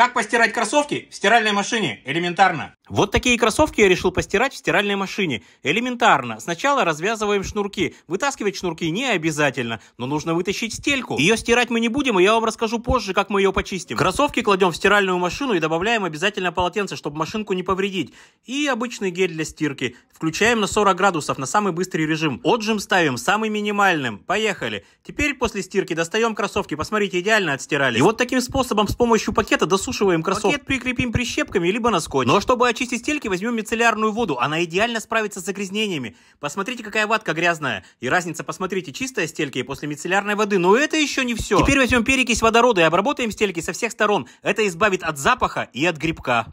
Как постирать кроссовки? В стиральной машине. Элементарно. Вот такие кроссовки я решил постирать в стиральной машине. Элементарно. Сначала развязываем шнурки. Вытаскивать шнурки не обязательно, но нужно вытащить стельку. Ее стирать мы не будем, и я вам расскажу позже, как мы ее почистим. Кроссовки кладем в стиральную машину и добавляем обязательно полотенце, чтобы машинку не повредить. И обычный гель для стирки. Включаем на 40 градусов, на самый быстрый режим. Отжим ставим самый минимальным. Поехали. Теперь после стирки достаем кроссовки. Посмотрите, идеально отстирали. И вот таким способом с помощью пакета досушиваем кроссовки. Пакет прикрепим прищепками, либо на скотч. Но ну а чтобы очистить стельки, возьмем мицеллярную воду. Она идеально справится с загрязнениями. Посмотрите, какая ватка грязная. И разница, посмотрите, чистая стельки и после мицеллярной воды. Но это еще не все. Теперь возьмем перекись водорода и обработаем стельки со всех сторон. Это избавит от запаха и от грибка.